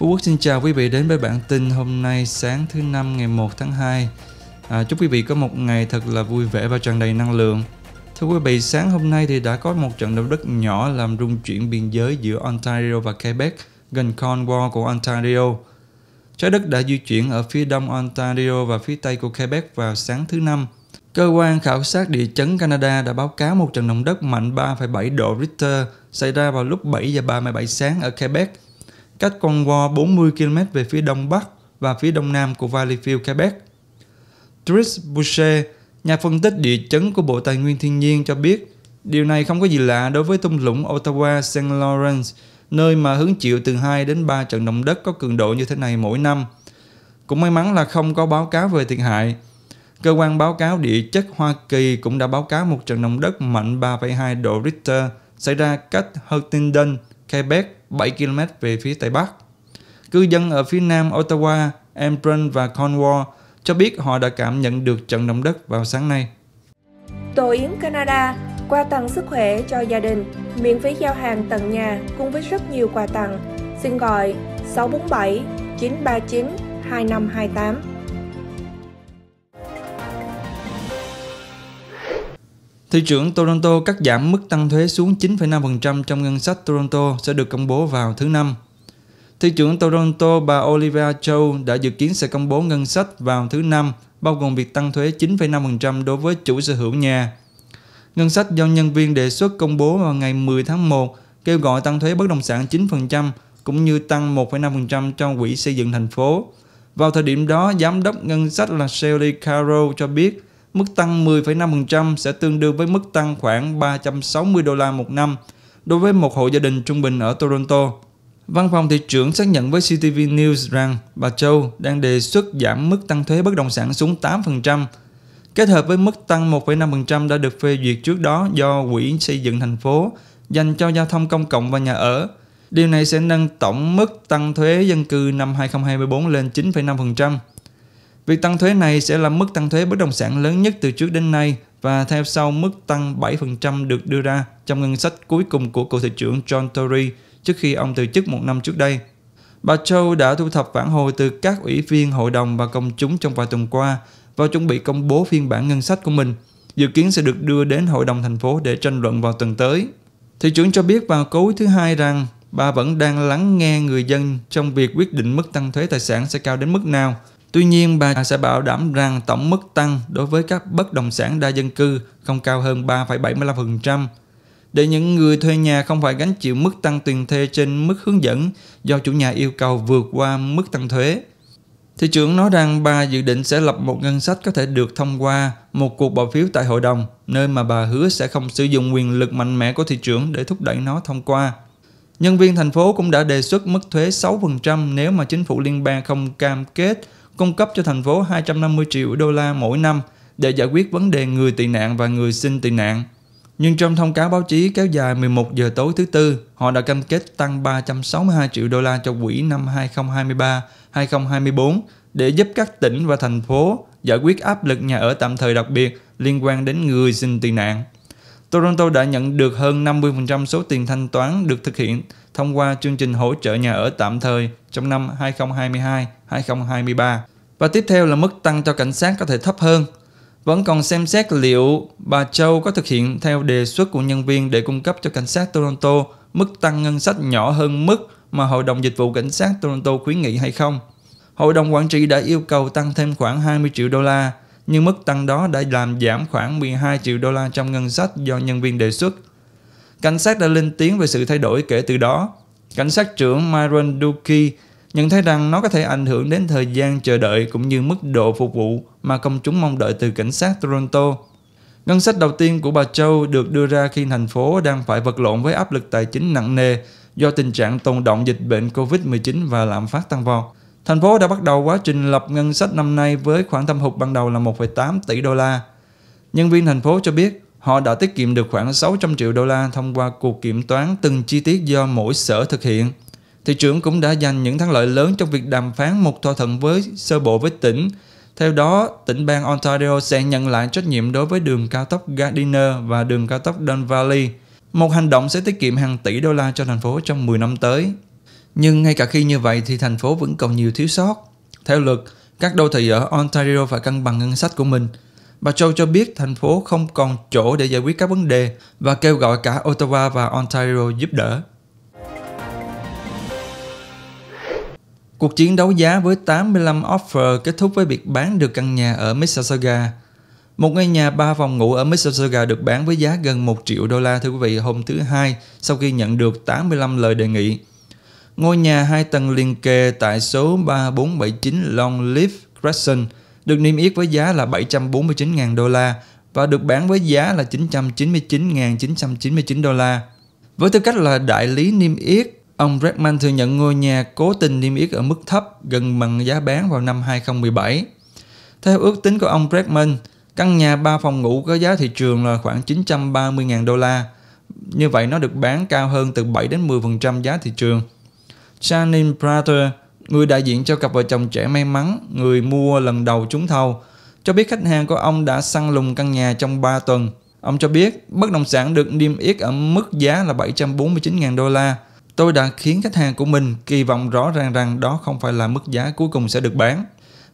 Phú Quốc xin chào quý vị đến với bản tin hôm nay sáng thứ năm ngày 1 tháng 2. À, chúc quý vị có một ngày thật là vui vẻ và tràn đầy năng lượng. Thưa quý vị, sáng hôm nay thì đã có một trận động đất nhỏ làm rung chuyển biên giới giữa Ontario và Quebec gần Cornwall của Ontario. Trái đất đã di chuyển ở phía đông Ontario và phía tây của Quebec vào sáng thứ Năm. Cơ quan khảo sát địa chấn Canada đã báo cáo một trận động đất mạnh 3,7 độ Richter xảy ra vào lúc 7 giờ 37 sáng ở Quebec cách Cornwall 40 km về phía đông bắc và phía đông nam của Valleyfield, Quebec. Tris Boucher, nhà phân tích địa chấn của Bộ Tài nguyên Thiên nhiên cho biết, điều này không có gì lạ đối với thung lũng Ottawa St. Lawrence, nơi mà hứng chịu từ 2 đến 3 trận động đất có cường độ như thế này mỗi năm. Cũng may mắn là không có báo cáo về thiệt hại. Cơ quan báo cáo địa chất Hoa Kỳ cũng đã báo cáo một trận động đất mạnh 3,2 độ Richter xảy ra cách Huntingdon, Quebec 7 km về phía Tây Bắc. Cư dân ở phía nam Ottawa, Embrun và Cornwall cho biết họ đã cảm nhận được trận động đất vào sáng nay. Tổ Yến Canada quà tặng sức khỏe cho gia đình, miễn phí giao hàng tận nhà cùng với rất nhiều quà tặng. Xin gọi 647 939 2528. Thị trưởng Toronto cắt giảm mức tăng thuế xuống 9,5% trong ngân sách Toronto sẽ được công bố vào thứ Năm. Thị trưởng Toronto bà Olivia Chow đã dự kiến sẽ công bố ngân sách vào thứ Năm, bao gồm việc tăng thuế 9,5% đối với chủ sở hữu nhà. Ngân sách do nhân viên đề xuất công bố vào ngày 10 tháng 1 kêu gọi tăng thuế bất động sản 9% cũng như tăng 1,5% cho quỹ xây dựng thành phố. Vào thời điểm đó, giám đốc ngân sách là Shelley Carroll cho biết – Mức tăng 10,5% sẽ tương đương với mức tăng khoảng 360 đô la một năm đối với một hộ gia đình trung bình ở Toronto. Văn phòng thị trưởng xác nhận với CTV News rằng bà Châu đang đề xuất giảm mức tăng thuế bất động sản xuống 8%, kết hợp với mức tăng 1,5% đã được phê duyệt trước đó do Quỹ Xây dựng thành phố dành cho giao thông công cộng và nhà ở. Điều này sẽ nâng tổng mức tăng thuế dân cư năm 2024 lên 9,5%. Việc tăng thuế này sẽ là mức tăng thuế bất động sản lớn nhất từ trước đến nay và theo sau mức tăng 7% được đưa ra trong ngân sách cuối cùng của cựu thị trưởng John Tory trước khi ông từ chức một năm trước đây. Bà Châu đã thu thập phản hồi từ các ủy viên hội đồng và công chúng trong vài tuần qua và chuẩn bị công bố phiên bản ngân sách của mình, dự kiến sẽ được đưa đến hội đồng thành phố để tranh luận vào tuần tới. Thị trưởng cho biết vào cuối thứ hai rằng bà vẫn đang lắng nghe người dân trong việc quyết định mức tăng thuế tài sản sẽ cao đến mức nào Tuy nhiên, bà sẽ bảo đảm rằng tổng mức tăng đối với các bất động sản đa dân cư không cao hơn 3,75%. Để những người thuê nhà không phải gánh chịu mức tăng tiền thuê trên mức hướng dẫn do chủ nhà yêu cầu vượt qua mức tăng thuế. Thị trưởng nói rằng bà dự định sẽ lập một ngân sách có thể được thông qua một cuộc bỏ phiếu tại hội đồng, nơi mà bà hứa sẽ không sử dụng quyền lực mạnh mẽ của thị trưởng để thúc đẩy nó thông qua. Nhân viên thành phố cũng đã đề xuất mức thuế 6% nếu mà chính phủ liên bang không cam kết cung cấp cho thành phố 250 triệu đô la mỗi năm để giải quyết vấn đề người tị nạn và người xin tị nạn. Nhưng trong thông cáo báo chí kéo dài 11 giờ tối thứ Tư, họ đã cam kết tăng 362 triệu đô la cho quỹ năm 2023-2024 để giúp các tỉnh và thành phố giải quyết áp lực nhà ở tạm thời đặc biệt liên quan đến người xin tị nạn. Toronto đã nhận được hơn 50% số tiền thanh toán được thực hiện thông qua chương trình hỗ trợ nhà ở tạm thời trong năm 2022-2023. Và tiếp theo là mức tăng cho cảnh sát có thể thấp hơn. Vẫn còn xem xét liệu bà Châu có thực hiện theo đề xuất của nhân viên để cung cấp cho cảnh sát Toronto mức tăng ngân sách nhỏ hơn mức mà Hội đồng Dịch vụ Cảnh sát Toronto khuyến nghị hay không. Hội đồng quản trị đã yêu cầu tăng thêm khoảng 20 triệu đô la nhưng mức tăng đó đã làm giảm khoảng 12 triệu đô la trong ngân sách do nhân viên đề xuất. Cảnh sát đã lên tiếng về sự thay đổi kể từ đó. Cảnh sát trưởng Myron Duki nhận thấy rằng nó có thể ảnh hưởng đến thời gian chờ đợi cũng như mức độ phục vụ mà công chúng mong đợi từ cảnh sát Toronto. Ngân sách đầu tiên của bà Châu được đưa ra khi thành phố đang phải vật lộn với áp lực tài chính nặng nề do tình trạng tồn động dịch bệnh COVID-19 và lạm phát tăng vọt. Thành phố đã bắt đầu quá trình lập ngân sách năm nay với khoản thâm hụt ban đầu là 1,8 tỷ đô la. Nhân viên thành phố cho biết họ đã tiết kiệm được khoảng 600 triệu đô la thông qua cuộc kiểm toán từng chi tiết do mỗi sở thực hiện. Thị trưởng cũng đã giành những thắng lợi lớn trong việc đàm phán một thỏa thuận với sơ bộ với tỉnh. Theo đó, tỉnh bang Ontario sẽ nhận lại trách nhiệm đối với đường cao tốc Gardiner và đường cao tốc Don Valley. Một hành động sẽ tiết kiệm hàng tỷ đô la cho thành phố trong 10 năm tới. Nhưng ngay cả khi như vậy thì thành phố vẫn còn nhiều thiếu sót. Theo luật, các đô thị ở Ontario phải cân bằng ngân sách của mình. Bà Châu cho biết thành phố không còn chỗ để giải quyết các vấn đề và kêu gọi cả Ottawa và Ontario giúp đỡ. Cuộc chiến đấu giá với 85 offer kết thúc với việc bán được căn nhà ở Mississauga. Một ngôi nhà 3 phòng ngủ ở Mississauga được bán với giá gần 1 triệu đô la thưa quý vị hôm thứ Hai sau khi nhận được 85 lời đề nghị. Ngôi nhà hai tầng liền kề tại số 3479 Long Leaf Crescent được niêm yết với giá là 749.000 đô la và được bán với giá là 999.999 đô la. Với tư cách là đại lý niêm yết, ông Redman thừa nhận ngôi nhà cố tình niêm yết ở mức thấp gần bằng giá bán vào năm 2017. Theo ước tính của ông Redman, căn nhà 3 phòng ngủ có giá thị trường là khoảng 930.000 đô la. Như vậy nó được bán cao hơn từ 7 đến 10% giá thị trường. Shannon Prater, người đại diện cho cặp vợ chồng trẻ may mắn, người mua lần đầu trúng thầu, cho biết khách hàng của ông đã săn lùng căn nhà trong 3 tuần. Ông cho biết bất động sản được niêm yết ở mức giá là 749.000 đô la. Tôi đã khiến khách hàng của mình kỳ vọng rõ ràng rằng đó không phải là mức giá cuối cùng sẽ được bán.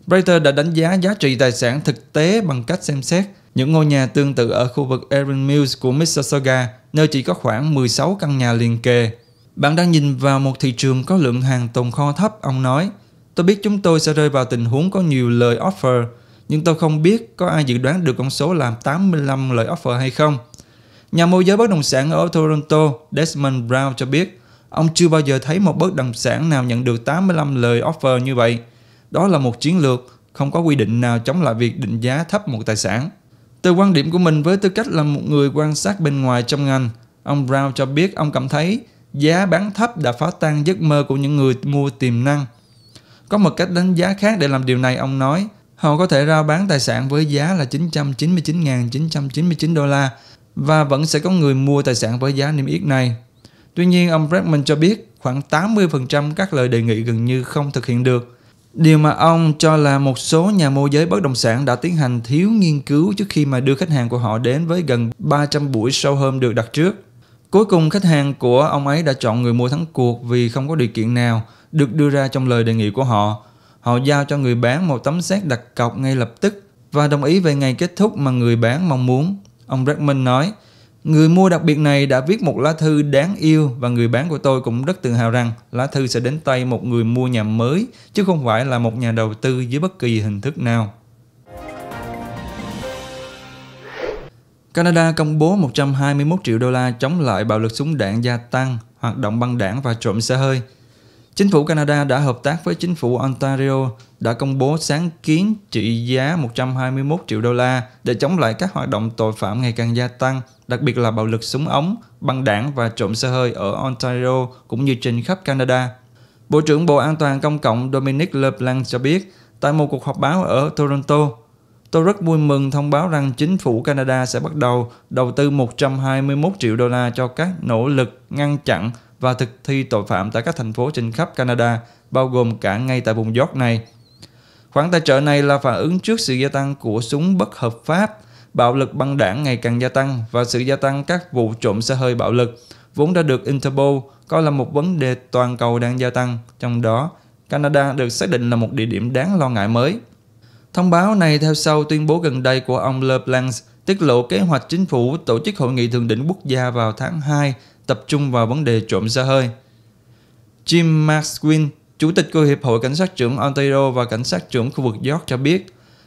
Prater đã đánh giá giá trị tài sản thực tế bằng cách xem xét những ngôi nhà tương tự ở khu vực Erin Mills của Mississauga, nơi chỉ có khoảng 16 căn nhà liền kề bạn đang nhìn vào một thị trường có lượng hàng tồn kho thấp, ông nói. Tôi biết chúng tôi sẽ rơi vào tình huống có nhiều lời offer, nhưng tôi không biết có ai dự đoán được con số làm 85 lời offer hay không. Nhà môi giới bất động sản ở Toronto, Desmond Brown cho biết, ông chưa bao giờ thấy một bất động sản nào nhận được 85 lời offer như vậy. Đó là một chiến lược, không có quy định nào chống lại việc định giá thấp một tài sản. Từ quan điểm của mình với tư cách là một người quan sát bên ngoài trong ngành, ông Brown cho biết ông cảm thấy giá bán thấp đã phá tan giấc mơ của những người mua tiềm năng. Có một cách đánh giá khác để làm điều này, ông nói. Họ có thể rao bán tài sản với giá là 999.999 đô la và vẫn sẽ có người mua tài sản với giá niêm yết này. Tuy nhiên, ông Bregman cho biết khoảng 80% các lời đề nghị gần như không thực hiện được. Điều mà ông cho là một số nhà môi giới bất động sản đã tiến hành thiếu nghiên cứu trước khi mà đưa khách hàng của họ đến với gần 300 buổi sau hôm được đặt trước. Cuối cùng khách hàng của ông ấy đã chọn người mua thắng cuộc vì không có điều kiện nào được đưa ra trong lời đề nghị của họ. Họ giao cho người bán một tấm xét đặt cọc ngay lập tức và đồng ý về ngày kết thúc mà người bán mong muốn. Ông Redmond nói, Người mua đặc biệt này đã viết một lá thư đáng yêu và người bán của tôi cũng rất tự hào rằng lá thư sẽ đến tay một người mua nhà mới chứ không phải là một nhà đầu tư dưới bất kỳ hình thức nào. Canada công bố 121 triệu đô la chống lại bạo lực súng đạn gia tăng, hoạt động băng đảng và trộm xe hơi. Chính phủ Canada đã hợp tác với chính phủ Ontario đã công bố sáng kiến trị giá 121 triệu đô la để chống lại các hoạt động tội phạm ngày càng gia tăng, đặc biệt là bạo lực súng ống, băng đảng và trộm xe hơi ở Ontario cũng như trên khắp Canada. Bộ trưởng Bộ An toàn Công cộng Dominic LeBlanc cho biết tại một cuộc họp báo ở Toronto, Tôi rất vui mừng thông báo rằng chính phủ Canada sẽ bắt đầu đầu tư 121 triệu đô la cho các nỗ lực ngăn chặn và thực thi tội phạm tại các thành phố trên khắp Canada, bao gồm cả ngay tại vùng York này. Khoản tài trợ này là phản ứng trước sự gia tăng của súng bất hợp pháp, bạo lực băng đảng ngày càng gia tăng và sự gia tăng các vụ trộm xe hơi bạo lực, vốn đã được Interpol coi là một vấn đề toàn cầu đang gia tăng, trong đó Canada được xác định là một địa điểm đáng lo ngại mới. Thông báo này theo sau tuyên bố gần đây của ông LeBlanc tiết lộ kế hoạch chính phủ tổ chức hội nghị thượng đỉnh quốc gia vào tháng 2 tập trung vào vấn đề trộm xe hơi. Jim Maxwin, Chủ tịch của Hiệp hội Cảnh sát trưởng Ontario và Cảnh sát trưởng khu vực York cho biết,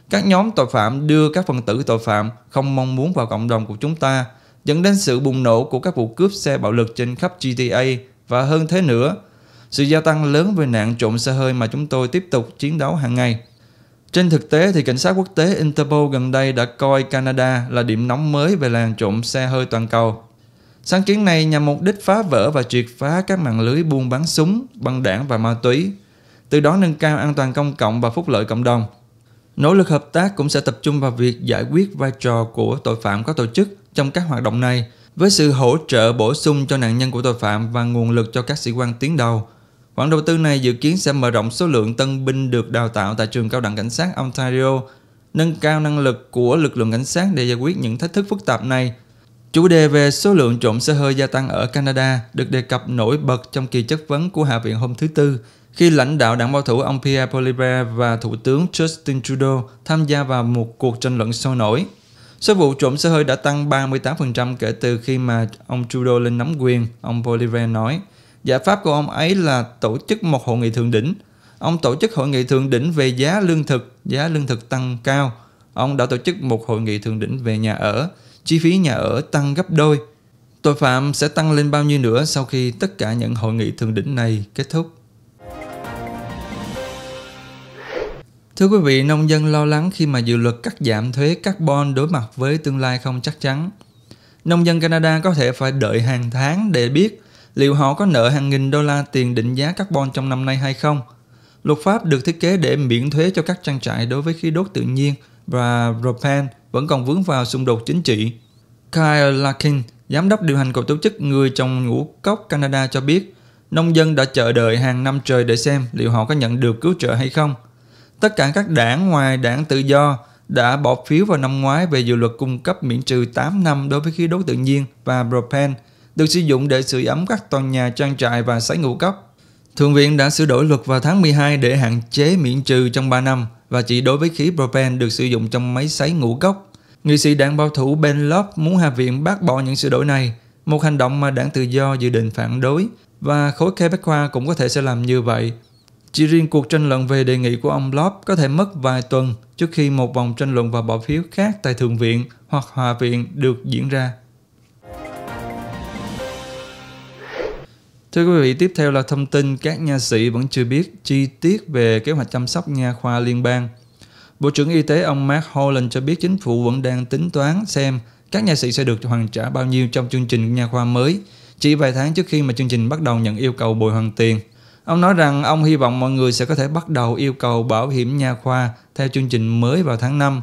các nhóm tội phạm đưa các phần tử tội phạm không mong muốn vào cộng đồng của chúng ta, dẫn đến sự bùng nổ của các vụ cướp xe bạo lực trên khắp GTA và hơn thế nữa, sự gia tăng lớn về nạn trộm xe hơi mà chúng tôi tiếp tục chiến đấu hàng ngày. Trên thực tế thì cảnh sát quốc tế Interpol gần đây đã coi Canada là điểm nóng mới về làn trộm xe hơi toàn cầu. Sáng kiến này nhằm mục đích phá vỡ và triệt phá các mạng lưới buôn bán súng, băng đảng và ma túy, từ đó nâng cao an toàn công cộng và phúc lợi cộng đồng. Nỗ lực hợp tác cũng sẽ tập trung vào việc giải quyết vai trò của tội phạm có tổ chức trong các hoạt động này với sự hỗ trợ bổ sung cho nạn nhân của tội phạm và nguồn lực cho các sĩ quan tiến đầu – Khoản đầu tư này dự kiến sẽ mở rộng số lượng tân binh được đào tạo tại trường cao đẳng cảnh sát Ontario, nâng cao năng lực của lực lượng cảnh sát để giải quyết những thách thức phức tạp này. Chủ đề về số lượng trộm xe hơi gia tăng ở Canada được đề cập nổi bật trong kỳ chất vấn của Hạ viện hôm thứ Tư, khi lãnh đạo đảng bảo thủ ông Pierre Poilievre và Thủ tướng Justin Trudeau tham gia vào một cuộc tranh luận sôi nổi. Số vụ trộm xe hơi đã tăng 38% kể từ khi mà ông Trudeau lên nắm quyền, ông Poilievre nói. Giải pháp của ông ấy là tổ chức một hội nghị thượng đỉnh. Ông tổ chức hội nghị thượng đỉnh về giá lương thực, giá lương thực tăng cao. Ông đã tổ chức một hội nghị thượng đỉnh về nhà ở, chi phí nhà ở tăng gấp đôi. Tội phạm sẽ tăng lên bao nhiêu nữa sau khi tất cả những hội nghị thượng đỉnh này kết thúc? Thưa quý vị, nông dân lo lắng khi mà dự luật cắt giảm thuế carbon đối mặt với tương lai không chắc chắn. Nông dân Canada có thể phải đợi hàng tháng để biết liệu họ có nợ hàng nghìn đô la tiền định giá carbon trong năm nay hay không. Luật pháp được thiết kế để miễn thuế cho các trang trại đối với khí đốt tự nhiên và propane vẫn còn vướng vào xung đột chính trị. Kyle Larkin, giám đốc điều hành của tổ chức Người trồng ngũ cốc Canada cho biết, nông dân đã chờ đợi hàng năm trời để xem liệu họ có nhận được cứu trợ hay không. Tất cả các đảng ngoài đảng tự do đã bỏ phiếu vào năm ngoái về dự luật cung cấp miễn trừ 8 năm đối với khí đốt tự nhiên và propane được sử dụng để sưởi ấm các tòa nhà trang trại và sấy ngũ cốc. Thượng viện đã sửa đổi luật vào tháng 12 để hạn chế miễn trừ trong 3 năm và chỉ đối với khí propan được sử dụng trong máy sấy ngũ cốc. Nghị sĩ đảng bảo thủ Ben Love muốn Hạ viện bác bỏ những sửa đổi này, một hành động mà đảng tự do dự định phản đối và khối Quebecois cũng có thể sẽ làm như vậy. Chỉ riêng cuộc tranh luận về đề nghị của ông Love có thể mất vài tuần trước khi một vòng tranh luận và bỏ phiếu khác tại Thượng viện hoặc Hòa viện được diễn ra. Thưa quý vị, tiếp theo là thông tin các nha sĩ vẫn chưa biết chi tiết về kế hoạch chăm sóc nha khoa liên bang. Bộ trưởng Y tế ông Mark Holland cho biết chính phủ vẫn đang tính toán xem các nha sĩ sẽ được hoàn trả bao nhiêu trong chương trình nha khoa mới, chỉ vài tháng trước khi mà chương trình bắt đầu nhận yêu cầu bồi hoàn tiền. Ông nói rằng ông hy vọng mọi người sẽ có thể bắt đầu yêu cầu bảo hiểm nha khoa theo chương trình mới vào tháng 5.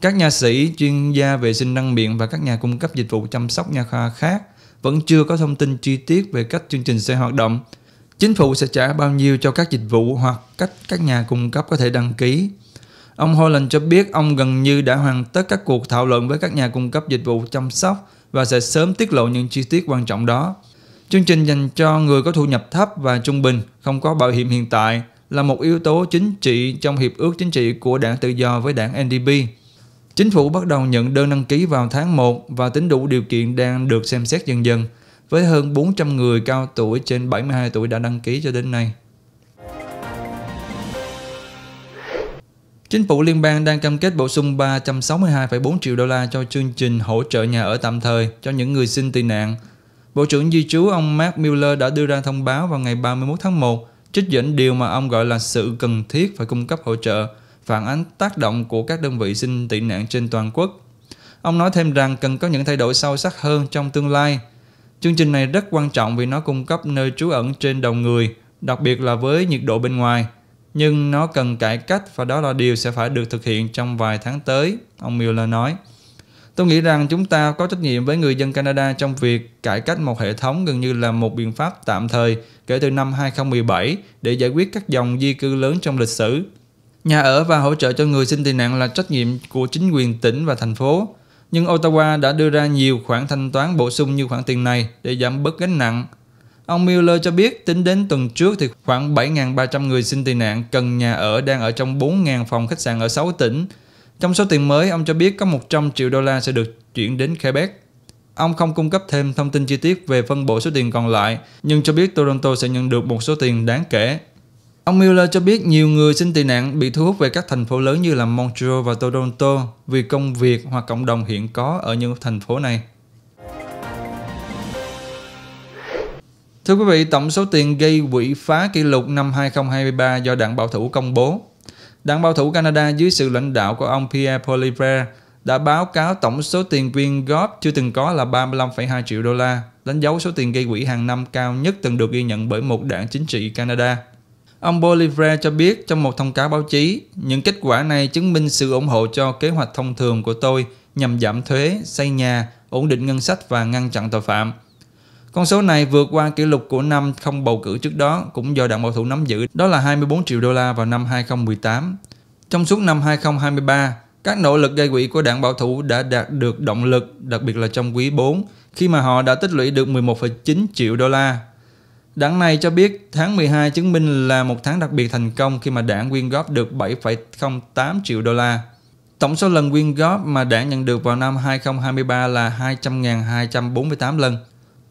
Các nha sĩ, chuyên gia vệ sinh răng miệng và các nhà cung cấp dịch vụ chăm sóc nha khoa khác vẫn chưa có thông tin chi tiết về cách chương trình sẽ hoạt động. Chính phủ sẽ trả bao nhiêu cho các dịch vụ hoặc cách các nhà cung cấp có thể đăng ký. Ông Holland cho biết ông gần như đã hoàn tất các cuộc thảo luận với các nhà cung cấp dịch vụ chăm sóc và sẽ sớm tiết lộ những chi tiết quan trọng đó. Chương trình dành cho người có thu nhập thấp và trung bình, không có bảo hiểm hiện tại là một yếu tố chính trị trong hiệp ước chính trị của đảng tự do với đảng NDP. Chính phủ bắt đầu nhận đơn đăng ký vào tháng 1 và tính đủ điều kiện đang được xem xét dần dần, với hơn 400 người cao tuổi trên 72 tuổi đã đăng ký cho đến nay. Chính phủ liên bang đang cam kết bổ sung 362,4 triệu đô la cho chương trình hỗ trợ nhà ở tạm thời cho những người xin tị nạn. Bộ trưởng di trú ông Mark Miller đã đưa ra thông báo vào ngày 31 tháng 1, trích dẫn điều mà ông gọi là sự cần thiết phải cung cấp hỗ trợ – phản ánh tác động của các đơn vị xin tị nạn trên toàn quốc. Ông nói thêm rằng cần có những thay đổi sâu sắc hơn trong tương lai. Chương trình này rất quan trọng vì nó cung cấp nơi trú ẩn trên đầu người, đặc biệt là với nhiệt độ bên ngoài. Nhưng nó cần cải cách và đó là điều sẽ phải được thực hiện trong vài tháng tới, ông Miller nói. Tôi nghĩ rằng chúng ta có trách nhiệm với người dân Canada trong việc cải cách một hệ thống gần như là một biện pháp tạm thời kể từ năm 2017 để giải quyết các dòng di cư lớn trong lịch sử. Nhà ở và hỗ trợ cho người xin tị nạn là trách nhiệm của chính quyền tỉnh và thành phố, nhưng Ottawa đã đưa ra nhiều khoản thanh toán bổ sung như khoản tiền này để giảm bớt gánh nặng. Ông Miller cho biết tính đến tuần trước thì khoảng 7.300 người xin tị nạn cần nhà ở đang ở trong 4.000 phòng khách sạn ở 6 tỉnh. Trong số tiền mới, ông cho biết có 100 triệu đô la sẽ được chuyển đến Quebec. Ông không cung cấp thêm thông tin chi tiết về phân bổ số tiền còn lại, nhưng cho biết Toronto sẽ nhận được một số tiền đáng kể Ông Miller cho biết nhiều người xin tị nạn bị thu hút về các thành phố lớn như là Montreal và Toronto vì công việc hoặc cộng đồng hiện có ở những thành phố này. Thưa quý vị, tổng số tiền gây quỹ phá kỷ lục năm 2023 do đảng bảo thủ công bố. Đảng bảo thủ Canada dưới sự lãnh đạo của ông Pierre Poilievre đã báo cáo tổng số tiền quyên góp chưa từng có là 35,2 triệu đô la, đánh dấu số tiền gây quỹ hàng năm cao nhất từng được ghi nhận bởi một đảng chính trị Canada. Ông Bolivar cho biết trong một thông cáo báo chí, những kết quả này chứng minh sự ủng hộ cho kế hoạch thông thường của tôi nhằm giảm thuế, xây nhà, ổn định ngân sách và ngăn chặn tội phạm. Con số này vượt qua kỷ lục của năm không bầu cử trước đó cũng do đảng bảo thủ nắm giữ, đó là 24 triệu đô la vào năm 2018. Trong suốt năm 2023, các nỗ lực gây quỹ của đảng bảo thủ đã đạt được động lực, đặc biệt là trong quý 4, khi mà họ đã tích lũy được 11,9 triệu đô la Đảng này cho biết tháng 12 chứng minh là một tháng đặc biệt thành công khi mà đảng quyên góp được 7,08 triệu đô la. Tổng số lần quyên góp mà đảng nhận được vào năm 2023 là 200.248 lần.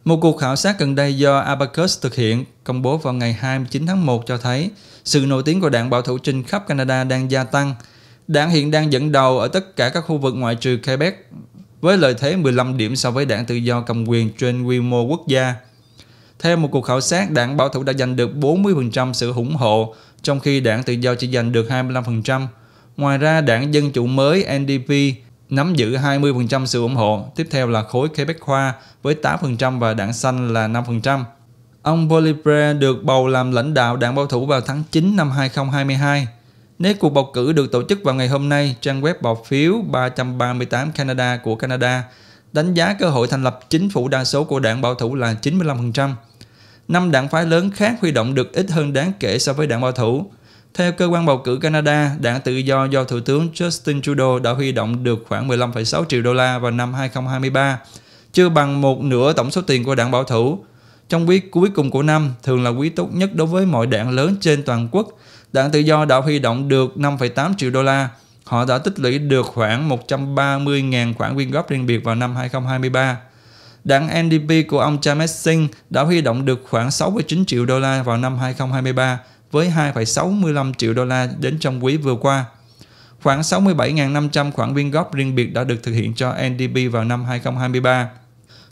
Một cuộc khảo sát gần đây do Abacus thực hiện, công bố vào ngày 29 tháng 1 cho thấy sự nổi tiếng của đảng bảo thủ trên khắp Canada đang gia tăng. Đảng hiện đang dẫn đầu ở tất cả các khu vực ngoại trừ Quebec, với lợi thế 15 điểm so với đảng tự do cầm quyền trên quy mô quốc gia – theo một cuộc khảo sát, đảng Bảo thủ đã giành được 40% sự ủng hộ, trong khi đảng Tự do chỉ giành được 25%. Ngoài ra, đảng Dân chủ mới NDP nắm giữ 20% sự ủng hộ, tiếp theo là khối Quebecois với 8% và đảng Xanh là 5%. Ông Polypre được bầu làm lãnh đạo đảng bảo thủ vào tháng 9 năm 2022. Nếu cuộc bầu cử được tổ chức vào ngày hôm nay, trang web bỏ phiếu 338 Canada của Canada đánh giá cơ hội thành lập chính phủ đa số của đảng bảo thủ là 95% năm đảng phái lớn khác huy động được ít hơn đáng kể so với đảng bảo thủ. Theo cơ quan bầu cử Canada, đảng tự do do Thủ tướng Justin Trudeau đã huy động được khoảng 15,6 triệu đô la vào năm 2023, chưa bằng một nửa tổng số tiền của đảng bảo thủ. Trong quý cuối cùng của năm, thường là quý tốt nhất đối với mọi đảng lớn trên toàn quốc, đảng tự do đã huy động được 5,8 triệu đô la. Họ đã tích lũy được khoảng 130.000 khoản quyên góp riêng biệt vào năm 2023. Đảng NDP của ông James Singh đã huy động được khoảng 69 triệu đô la vào năm 2023 với 2,65 triệu đô la đến trong quý vừa qua. Khoảng 67.500 khoản viên góp riêng biệt đã được thực hiện cho NDP vào năm 2023.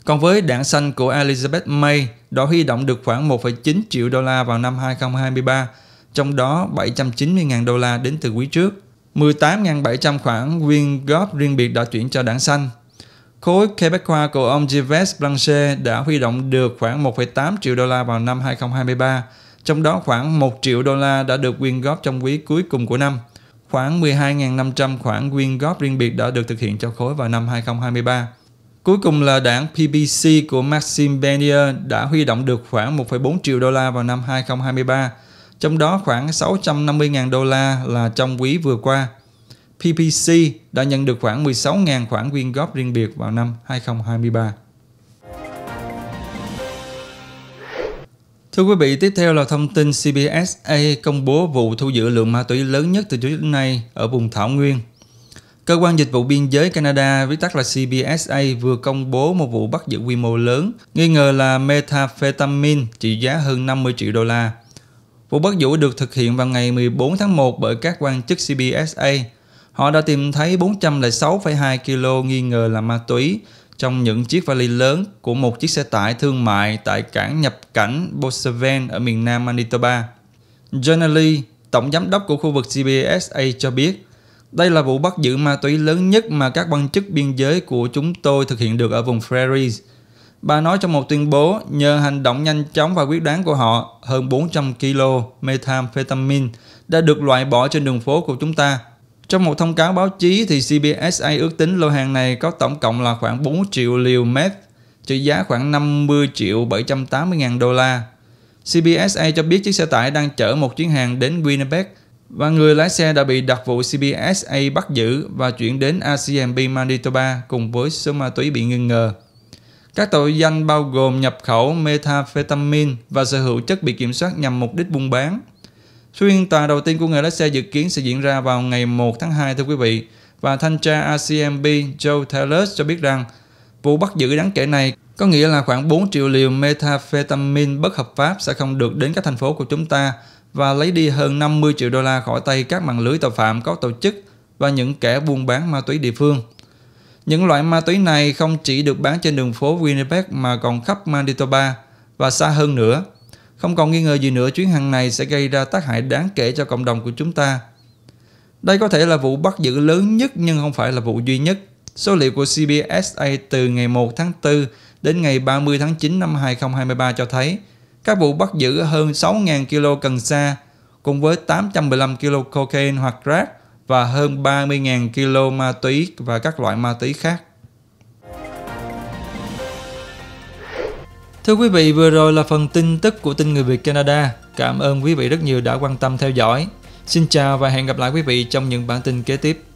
Còn với đảng xanh của Elizabeth May đã huy động được khoảng 1,9 triệu đô la vào năm 2023, trong đó 790.000 đô la đến từ quý trước. 18.700 khoản viên góp riêng biệt đã chuyển cho đảng xanh, Khối Quebecois của ông Yves Blanchet đã huy động được khoảng 1,8 triệu đô la vào năm 2023, trong đó khoảng 1 triệu đô la đã được quyên góp trong quý cuối cùng của năm. Khoảng 12.500 khoản quyên góp riêng biệt đã được thực hiện cho khối vào năm 2023. Cuối cùng là đảng PBC của Maxime Bernier đã huy động được khoảng 1,4 triệu đô la vào năm 2023, trong đó khoảng 650.000 đô la là trong quý vừa qua. PPC đã nhận được khoảng 16.000 khoản quyên góp riêng biệt vào năm 2023. Thưa quý vị, tiếp theo là thông tin CBSA công bố vụ thu giữ lượng ma túy lớn nhất từ trước đến nay ở vùng Thảo Nguyên. Cơ quan Dịch vụ Biên giới Canada, viết tắt là CBSA, vừa công bố một vụ bắt giữ quy mô lớn, nghi ngờ là methamphetamine trị giá hơn 50 triệu đô la. Vụ bắt giữ được thực hiện vào ngày 14 tháng 1 bởi các quan chức CBSA Họ đã tìm thấy 406,2 kg nghi ngờ là ma túy trong những chiếc vali lớn của một chiếc xe tải thương mại tại cảng nhập cảnh Boseven ở miền nam Manitoba. John Lee, tổng giám đốc của khu vực CBSA cho biết, đây là vụ bắt giữ ma túy lớn nhất mà các quan chức biên giới của chúng tôi thực hiện được ở vùng Prairies. Bà nói trong một tuyên bố, nhờ hành động nhanh chóng và quyết đoán của họ, hơn 400 kg methamphetamine đã được loại bỏ trên đường phố của chúng ta – trong một thông cáo báo chí thì CBSA ước tính lô hàng này có tổng cộng là khoảng 4 triệu liều meth, trị giá khoảng 50 triệu 780 ngàn đô la. CBSA cho biết chiếc xe tải đang chở một chuyến hàng đến Winnipeg và người lái xe đã bị đặc vụ CBSA bắt giữ và chuyển đến ACMB Manitoba cùng với số ma túy bị nghi ngờ. Các tội danh bao gồm nhập khẩu methamphetamine và sở hữu chất bị kiểm soát nhằm mục đích buôn bán. Phiên tòa đầu tiên của người lái xe dự kiến sẽ diễn ra vào ngày 1 tháng 2 thưa quý vị. Và thanh tra RCMP Joe Taylor cho biết rằng vụ bắt giữ đáng kể này có nghĩa là khoảng 4 triệu liều methamphetamine bất hợp pháp sẽ không được đến các thành phố của chúng ta và lấy đi hơn 50 triệu đô la khỏi tay các mạng lưới tội phạm có tổ chức và những kẻ buôn bán ma túy địa phương. Những loại ma túy này không chỉ được bán trên đường phố Winnipeg mà còn khắp Manitoba và xa hơn nữa, không còn nghi ngờ gì nữa chuyến hàng này sẽ gây ra tác hại đáng kể cho cộng đồng của chúng ta. Đây có thể là vụ bắt giữ lớn nhất nhưng không phải là vụ duy nhất. Số liệu của CBSA từ ngày 1 tháng 4 đến ngày 30 tháng 9 năm 2023 cho thấy các vụ bắt giữ hơn 6.000 kg cần sa cùng với 815 kg cocaine hoặc crack và hơn 30.000 kg ma túy và các loại ma túy khác. Thưa quý vị, vừa rồi là phần tin tức của tin người Việt Canada. Cảm ơn quý vị rất nhiều đã quan tâm theo dõi. Xin chào và hẹn gặp lại quý vị trong những bản tin kế tiếp.